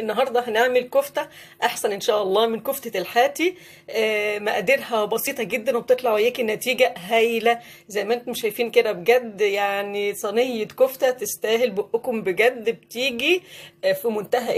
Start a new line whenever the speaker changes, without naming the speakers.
النهارده هنعمل كفته احسن ان شاء الله من كفته الحاتي آه، مقاديرها بسيطه جدا وبتطلع وياكي نتيجه هايله زي ما انتم شايفين كده بجد يعني صينيه كفته تستاهل بقكم بجد بتيجي آه، في منتهى